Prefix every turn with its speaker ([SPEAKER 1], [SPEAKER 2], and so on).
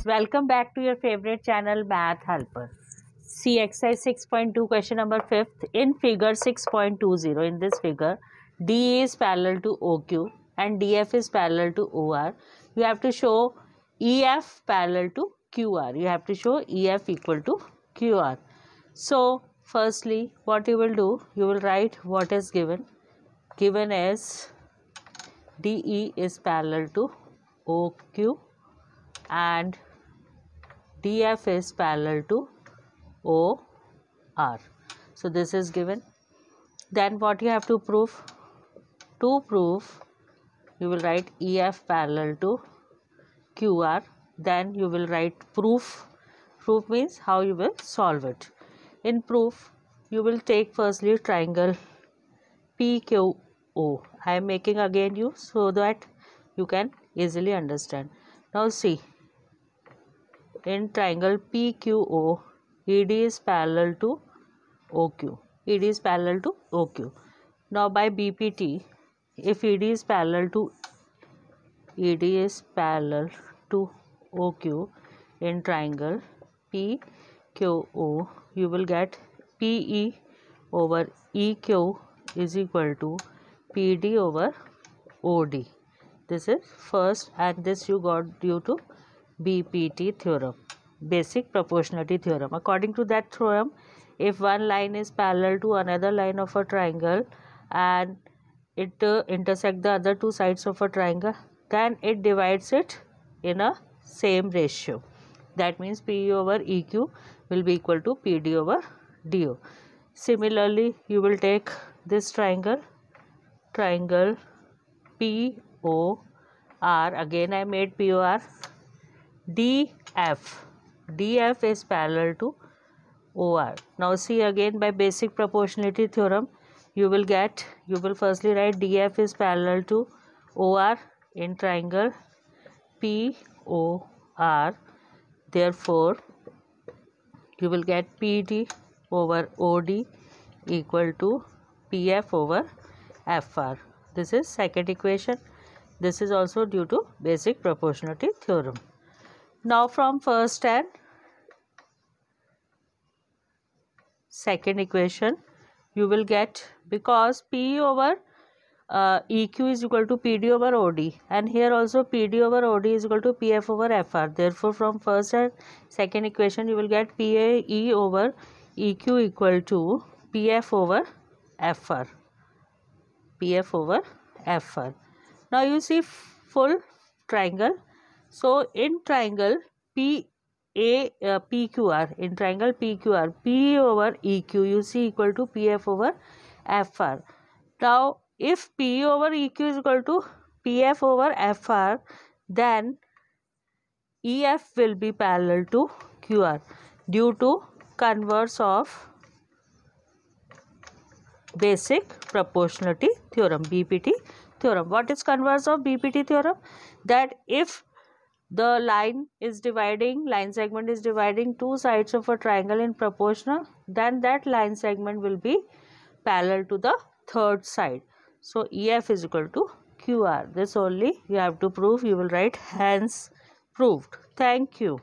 [SPEAKER 1] students welcome back to your favorite channel math helper see exercise 6.2 question number 5th in figure 6.20 in this figure DA is parallel to OQ and DF is parallel to OR you have to show EF parallel to QR you have to show EF equal to QR so firstly what you will do you will write what is given given as DE is parallel to OQ and DF is parallel to OR. So this is given. Then what you have to prove? To prove, you will write EF parallel to QR. Then you will write proof. Proof means how you will solve it. In proof, you will take firstly triangle PQO. I am making again you so that you can easily understand. Now see in triangle PQO, ED is parallel to OQ. ED is parallel to OQ. Now by BPT, if ED is parallel to ED is parallel to OQ in triangle PQO, you will get PE over EQ is equal to PD over OD. This is first and this you got due to BPT theorem, basic proportionality theorem. According to that theorem, if one line is parallel to another line of a triangle and it uh, intersect the other two sides of a triangle, then it divides it in a same ratio. That means PE over EQ will be equal to PD over DO. Similarly, you will take this triangle, triangle POR. Again, I made POR df df is parallel to or now see again by basic proportionality theorem you will get you will firstly write df is parallel to or in triangle por therefore you will get pd over od equal to pf over fr this is second equation this is also due to basic proportionality theorem now from first and second equation you will get because P over uh, EQ is equal to PD over OD and here also PD over OD is equal to PF over FR. Therefore from first and second equation you will get PAE over EQ equal to PF over FR. PF over FR. Now you see full triangle so in triangle P a uh, PQR in triangle PQR P over EQ you see equal to PF over FR. Now if P over EQ is equal to PF over FR then EF will be parallel to QR due to converse of basic proportionality theorem BPT theorem. What is converse of BPT theorem? That if the line is dividing line segment is dividing two sides of a triangle in proportional then that line segment will be parallel to the third side so ef is equal to qr this only you have to prove you will write hence proved thank you